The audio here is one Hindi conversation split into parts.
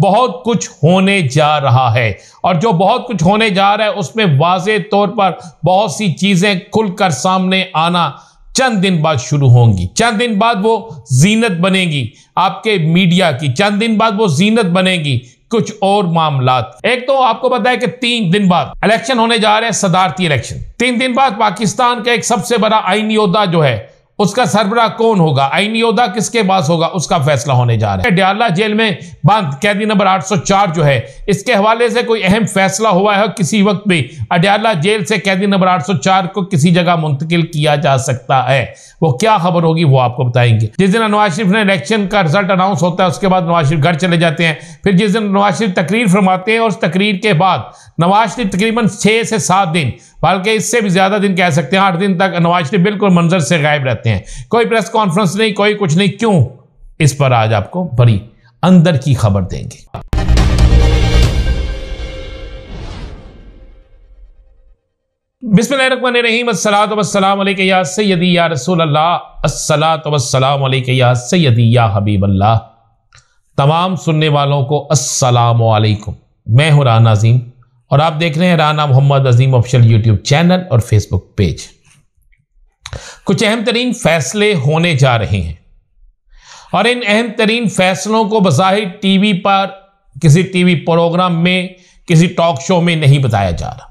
बहुत कुछ होने जा रहा है और जो बहुत कुछ होने जा रहा है उसमें वाज तौर पर बहुत सी चीज़ें खुलकर सामने आना चंद दिन बाद शुरू होंगी चंद दिन बाद वो जीनत बनेगी आपके मीडिया की चंद दिन बाद वो जीनत बनेगी कुछ और मामला एक तो आपको पता है कि तीन दिन बाद इलेक्शन होने जा रहे हैं सदारती इलेक्शन तीन दिन बाद पाकिस्तान का एक सबसे बड़ा आईनी योद्धा जो है उसका सरबरा कौन होगा आईनी योदा किसके पास होगा उसका फैसला होने जा रहा है डियाला जेल में बंद कैदी नंबर 804 जो है इसके हवाले से कोई अहम फैसला हुआ है किसी वक्त भी अडयाला जेल से कैदी नंबर 804 को किसी जगह मुंतकिल किया जा सकता है वो क्या खबर होगी वो आपको बताएंगे जिस दिन नवाज शरीफ ने इलेक्शन का रिजल्ट अनाउंस होता है उसके बाद नवाज शरीफ घर चले जाते हैं फिर जिस दिन नवाज शरीफ तकरीर फरमाते हैं और उस तकरीर के बाद नवाज शरीफ तकरीबन छः से सात दिन बल्कि इससे भी ज़्यादा दिन कह सकते हैं आठ दिन तक नवाज शरीफ बिल्कुल मंजर से गायब रहते हैं हैं कोई प्रेस कॉन्फ्रेंस नहीं कोई कुछ नहीं क्यों इस पर आज आपको बड़ी अंदर की खबर देंगे बिस्मिल्लाहमान सैदी या रसूल सैदी या तमाम सुनने वालों को अस्सलाम वालेकुम मैं हूं राना अजीम और आप देख रहे हैं Rana Mohammad Azeem official YouTube channel और फेसबुक पेज कुछ अहम तरीन फैसले होने जा रहे हैं और इन अहम तरीन फैसलों को बज़ाहिर टीवी पर किसी टीवी प्रोग्राम में किसी टॉक शो में नहीं बताया जा रहा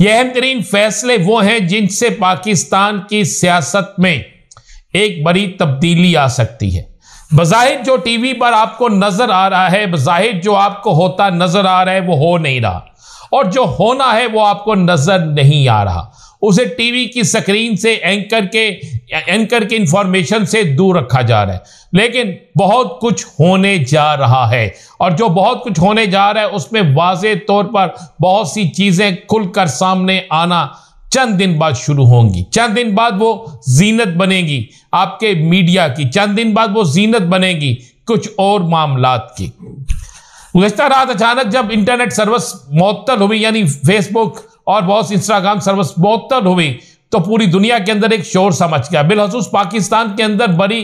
ये अहम तरीन फैसले वो हैं जिनसे पाकिस्तान की सियासत में एक बड़ी तब्दीली आ सकती है बज़ाहिर जो टीवी पर आपको नज़र आ रहा है बज़ाहिर जो आपको होता नज़र आ रहा है वो हो नहीं रहा और जो होना है वो आपको नज़र नहीं आ रहा उसे टीवी की स्क्रीन से एंकर के एंकर के इंफॉर्मेशन से दूर रखा जा रहा है लेकिन बहुत कुछ होने जा रहा है और जो बहुत कुछ होने जा रहा है उसमें वाज तौर पर बहुत सी चीज़ें खुलकर सामने आना चंद दिन बाद शुरू होंगी चंद दिन बाद वो जीनत बनेगी आपके मीडिया की चंद दिन बाद वो जीनत बनेगी कुछ और मामला की गुजशत रात अचानक जब इंटरनेट सर्विस मअतल हुई यानी फेसबुक और बहुत इंस्टाग्राम सर्विस बहुत हुई तो पूरी दुनिया के अंदर एक शोर समझ गया बिलखसूस पाकिस्तान के अंदर बड़ी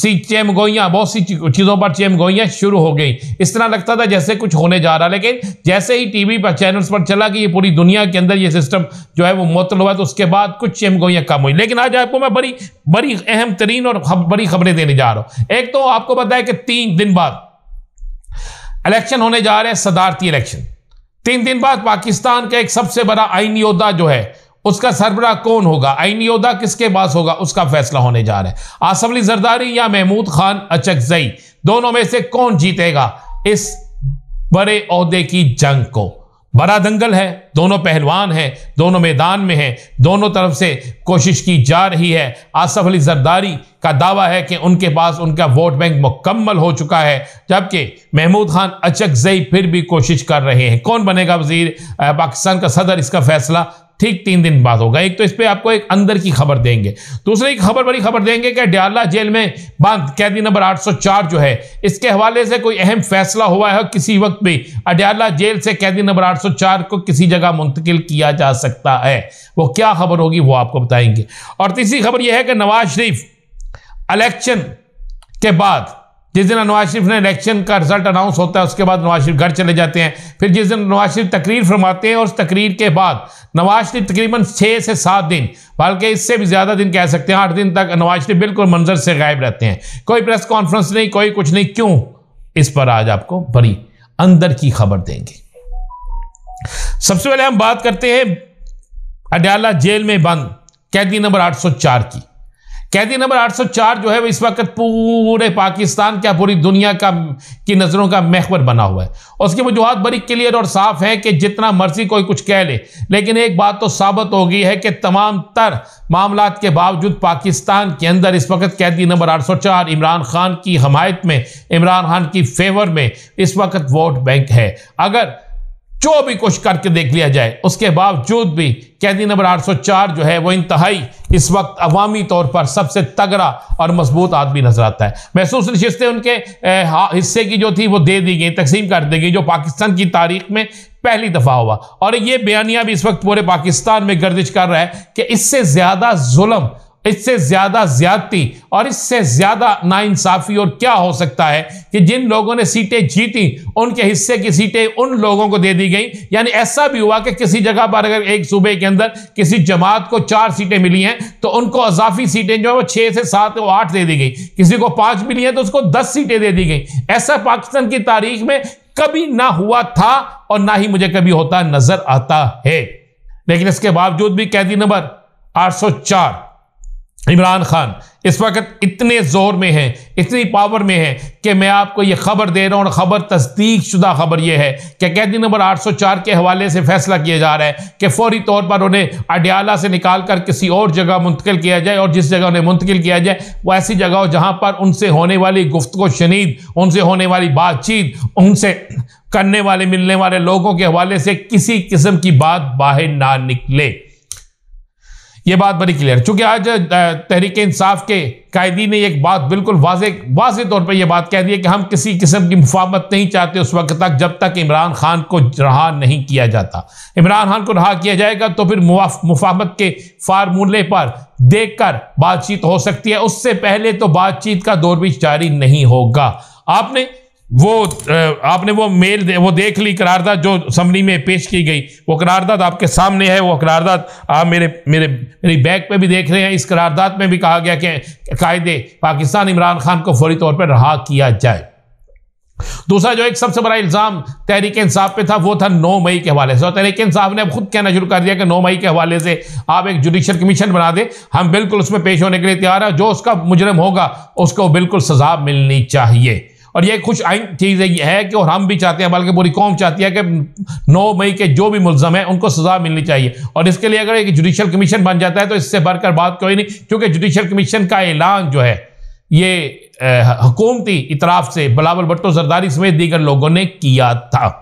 सी चेम गोइयाँ बहुत सी चीज़ों पर चेम गोइयाँ शुरू हो गई इस तरह लगता था जैसे कुछ होने जा रहा लेकिन जैसे ही टीवी पर चैनल्स पर चला कि ये पूरी दुनिया के अंदर ये सिस्टम जो है वो मुतल हुआ तो उसके बाद कुछ चेम गोइयाँ कम हुई लेकिन आज आपको मैं बड़ी बड़ी अहम तरीन और खब, बड़ी खबरें देने जा रहा हूँ एक तो आपको पता है कि तीन दिन बाद इलेक्शन होने जा रहे हैं सदारती इलेक्शन तीन दिन बाद पाकिस्तान का एक सबसे बड़ा आईनी योद्धा जो है उसका सरबरा कौन होगा आईनी योद्धा किसके पास होगा उसका फैसला होने जा रहा है आसमली जरदारी या महमूद खान अचकजई दोनों में से कौन जीतेगा इस बड़े अहदे की जंग को बड़ा दंगल है दोनों पहलवान हैं दोनों मैदान में हैं दोनों तरफ से कोशिश की जा रही है आसफ अली जरदारी का दावा है कि उनके पास उनका वोट बैंक मुकम्मल हो चुका है जबकि महमूद खान अचकजई फिर भी कोशिश कर रहे हैं कौन बनेगा वजीर पाकिस्तान का सदर इसका फैसला ठीक तीन दिन बाद होगा एक तो इस पर आपको एक अंदर की खबर देंगे दूसरी खबर बड़ी खबर देंगे कि डियाला जेल में बंद कैदी नंबर 804 जो है इसके हवाले से कोई अहम फैसला हुआ है किसी वक्त भी अडियाला जेल से कैदी नंबर 804 को किसी जगह मुंतकिल किया जा सकता है वो क्या खबर होगी वो आपको बताएंगे और तीसरी खबर यह है कि नवाज शरीफ इलेक्शन के बाद जिस दिन नवाज शरीफ ने इलेक्शन का रिजल्ट अनाउंस होता है उसके बाद नवाज शरीफ घर चले जाते हैं फिर जिस दिन नवाज शरीफ तकरीर फरमाते हैं और उस तकरीर के बाद नवाज शरीफ तकरीबन छः से सात दिन बल्कि इससे भी ज़्यादा दिन कह सकते हैं आठ दिन तक नवाज शरीफ बिल्कुल मंजर से गायब रहते हैं कोई प्रेस कॉन्फ्रेंस नहीं कोई कुछ नहीं क्यों इस पर आज आपको बड़ी अंदर की खबर देंगे सबसे पहले हम बात करते हैं अडयाला जेल में बंद कैदी नंबर आठ की कैदी नंबर 804 जो है वो इस वक्त पूरे पाकिस्तान क्या पूरी दुनिया का की नज़रों का महवर बना हुआ है उसकी वजूहत बड़ी क्लियर और साफ है कि जितना मर्जी कोई कुछ कह ले लेकिन एक बात तो साबित हो गई है कि तमाम तर मामला के बावजूद पाकिस्तान के अंदर इस वक्त कैदी नंबर 804 इमरान खान की हमायत में इमरान खान की फेवर में इस वक्त वोट बैंक है अगर जो भी कुछ करके देख लिया जाए उसके बावजूद भी कैदी नंबर 804 जो है वो इंतहाई इस वक्त अवामी तौर पर सबसे तगड़ा और मजबूत आदमी नजर आता है महसूस नशिस्तें उनके हिस्से की जो थी वो दे दी गई तकसीम कर दी गई जो पाकिस्तान की तारीख में पहली दफ़ा हुआ और ये बयानिया भी इस वक्त पूरे पाकिस्तान में गर्दिश कर रहा है कि इससे ज़्यादा जुल्म इससे ज्यादा ज्यादती और इससे ज्यादा नाइंसाफी और क्या हो सकता है कि जिन लोगों ने सीटें जीती उनके हिस्से की सीटें उन लोगों को दे दी गई यानी ऐसा भी हुआ कि किसी जगह पर अगर एक सूबे के अंदर किसी जमात को चार सीटें मिली हैं तो उनको अजाफी सीटें जो है वो छः से सात और आठ दे दी गई किसी को पाँच मिली हैं तो उसको दस सीटें दे दी गई ऐसा पाकिस्तान की तारीख में कभी ना हुआ था और ना ही मुझे कभी होता नजर आता है लेकिन इसके बावजूद भी कैदी नंबर चार इमरान खान इस वक्त इतने ज़ोर में हैं इतनी पावर में हैं कि मैं आपको ये खबर दे रहा हूँ और ख़बर तस्दीक शुदा खबर यह है कि कैदी नंबर 804 के हवाले से फैसला किया जा रहा है कि फौरी तौर पर उन्हें अडियाला से निकाल कर किसी और जगह मुंतकिल किया जाए और जिस जगह उन्हें मुंतकिल किया जाए वो ऐसी जगह हो जहाँ पर उनसे होने वाली गुफ्तु शनीद उनसे होने वाली बातचीत उनसे करने वाले मिलने वाले लोगों के हवाले से किसी किस्म की बात बाहर ना निकले ये बात बड़ी क्लियर चूंकि आज तहरीक इंसाफ के कायदी ने एक बात बिल्कुल वाज वाज तौर पर यह बात कह दी है कि हम किसी किस्म की मुफामत नहीं चाहते उस वक्त तक जब तक इमरान खान को रहा नहीं किया जाता इमरान खान को रहा किया जाएगा तो फिर मुफामत के फार्मूले पर देखकर बातचीत हो सकती है उससे पहले तो बातचीत का दौर भी जारी नहीं होगा आपने वो आपने वो मेल दे, वो देख ली करारदाद जो असम्बली में पेश की गई वो करारदाद आपके सामने है वो करारदाद आप मेरे मेरे मेरी बैग पे भी देख रहे हैं इस करारदाद में भी कहा गया कि कायदे पाकिस्तान इमरान खान को फौरी तौर पर रहा किया जाए दूसरा जो एक सबसे बड़ा इल्ज़ाम तहरीक इंसाफ पे था वो था नौ मई के हवाले से और तहरीक इंसाफ ने अब खुद कहना शुरू कर दिया कि नौ मई के हवाले से आप एक जुडिशल कमीशन बना दें हम बिल्कुल उसमें पेश होने के लिए तैयार हैं जो उसका मुजरम होगा उसको बिल्कुल सजा मिलनी चाहिए और ये खुश आइन चीज़ है कि और हम भी चाहते हैं बल्कि पूरी कौम चाहती है कि नौ मई के जो भी मुलजम है उनको सज़ा मिलनी चाहिए और इसके लिए अगर एक जुडिशल कमीशन बन जाता है तो इससे बढ़कर बात कोई नहीं क्योंकि जुडिशल कमीशन का ऐलान जो है ये हकूमती इतराफ़ से बलावल भट्टो जरदारी समेत दीगर लोगों ने किया था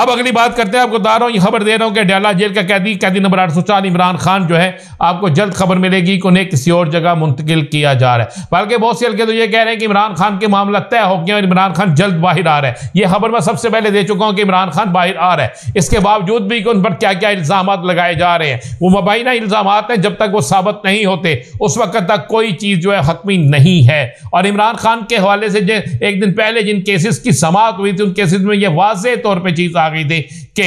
अब अगली बात करते हैं आपको बता रहा हूँ खबर दे रहा हूँ कि डेला जेल का कैदी कैदी नंबर आठ सौ चार इमरान खान जो है आपको जल्द खबर मिलेगी कि उन्हें किसी और जगह मुंतकिल किया जा रहा है बल्कि बहुत से हल्के तो ये कह रहे हैं कि इमरान खान के मामला तय हो गया और इमरान खान जल्द बाहर आ रहा है ये खबर मैं सबसे पहले दे चुका हूँ कि इमरान खान बाहर आ रहा है इसके बावजूद भी उन पर क्या क्या इल्ज़ाम लगाए जा रहे हैं वो मुबैना इल्ज़ाम हैं जब तक वो साबित नहीं होते उस वक्त तक कोई चीज़ जो है हकमी नहीं है और इमरान खान के हवाले से एक दिन पहले जिन केसेस की समात हुई थी उन केसेस में यह वाज तौर पर चीज़ आ गई थी कि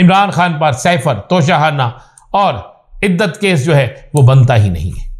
इमरान खान पर सैफर तोशाहाना और इद्दत केस जो है वो बनता ही नहीं है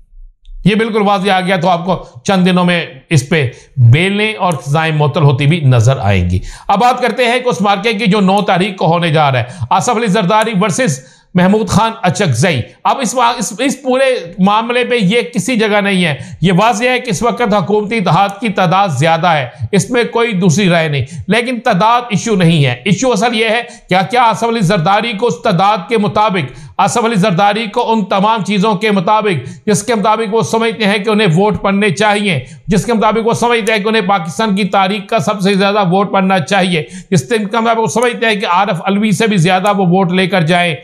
ये बिल्कुल वाजी आ गया तो आपको चंद दिनों में इस पर बेलें और सजाएं मोतल होती भी नजर आएंगी अब बात करते हैं कि उस मार्के की जो नौ तारीख को होने जा रहा है आसफ अली जरदारी वर्सेज़ महमूद खान अचकजई अब इस, इस इस पूरे मामले पे ये किसी जगह नहीं है ये वाजह है कि इस वक्त हकूमती इतिहाद की तादाद ज़्यादा है इसमें कोई दूसरी राय नहीं लेकिन तादाद इशू नहीं है इशू असल ये है क्या क्या आसफ अली जरदारी को उस तादाद के मुताबिक आसफ अली जरदारी को उन तमाम चीज़ों के मुताबिक जिसके मुताबिक वो समझते हैं कि उन्हें वोट पड़ने चाहिए जिसके मुताबिक वो समझते हैं कि उन्हें पाकिस्तान की तारीख का सबसे ज़्यादा वोट पड़ना चाहिए जिसके मुताबिक वो समझते हैं कि आरफ अलवी से भी ज़्यादा वो वोट लेकर जाए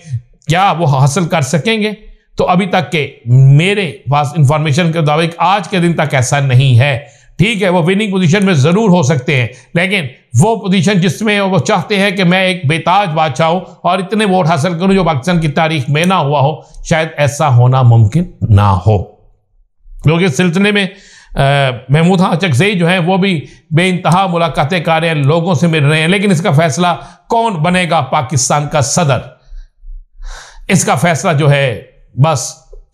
क्या वो हासिल कर सकेंगे तो अभी तक के मेरे पास इंफॉर्मेशन के मुताबिक आज के दिन तक ऐसा नहीं है ठीक है वो विनिंग पोजीशन में ज़रूर हो सकते हैं लेकिन वो पोजीशन जिसमें वो चाहते हैं कि मैं एक बेताज बादशाह हूँ और इतने वोट हासिल करूँ जो पाकिस्तान की तारीख में ना हुआ हो शायद ऐसा होना मुमकिन ना हो क्योंकि इस सिलसिले में महमूद हाँ चकजई जो हैं वो भी बे इंतहा मुलाकातें कर रहे हैं लोगों से मिल रहे हैं लेकिन इसका फैसला कौन बनेगा पाकिस्तान का सदर इसका फैसला जो है बस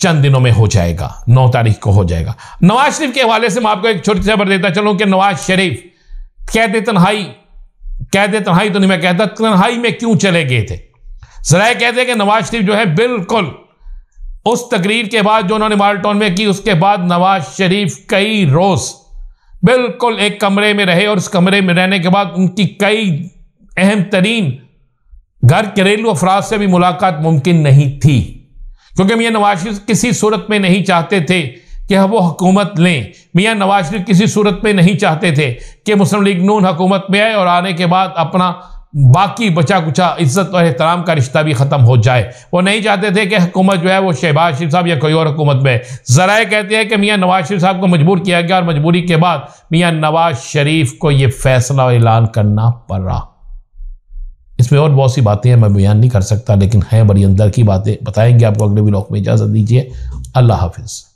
चंद दिनों में हो जाएगा नौ तारीख को हो जाएगा नवाज शरीफ के हवाले से मैं आपको एक छोटी खबर देता चलो कि नवाज शरीफ कहते तनहाई कहते तनहाई तो नहीं मैं कहता तनहाई में क्यों चले गए थे जरा कहते हैं कि नवाज शरीफ जो है बिल्कुल उस तकरीर के बाद जो उन्होंने माल्टॉन में की उसके बाद नवाज शरीफ कई रोज़ बिल्कुल एक कमरे में रहे और उस कमरे में रहने के बाद उनकी कई अहम तरीन घर घरेलू अफराद से भी मुलाकात मुमकिन नहीं थी क्योंकि मियाँ नवाज शरीफ किसी सूरत में नहीं चाहते थे कि वो हकूमत लें मियाँ नवाज शरीफ किसी सूरत में नहीं चाहते थे कि मुस्लिम लीग नून हकूमत में आए और आने के बाद अपना बाकी बचा कुचा इज्जत और एहतराम का रिश्ता भी ख़त्म हो जाए वो नहीं चाहते थे कि हुकूमत जो है वो शहबाज शरीफ साहब या कोई और हुकूमत में ज़रा कहते हैं कि मियाँ नवाज शरीफ साहब को मजबूर किया गया और मजबूरी के बाद मियाँ नवाज शरीफ को ये फैसला और ऐलान करना पड़ रहा इसमें और बहुत सी बातें हैं मैं बयान नहीं कर सकता लेकिन हैं बड़ी अंदर की बातें बताएंगे आपको अगले ब्लॉग में इजाज़त दीजिए अल्लाह हाफिज़